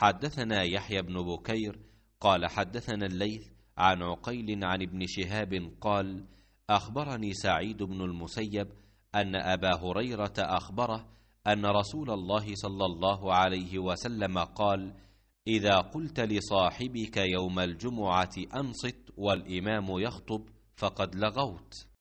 حدثنا يحيى بن بكير قال حدثنا الليث عن عقيل عن ابن شهاب قال اخبرني سعيد بن المسيب ان ابا هريره اخبره ان رسول الله صلى الله عليه وسلم قال اذا قلت لصاحبك يوم الجمعه انصت والامام يخطب فقد لغوت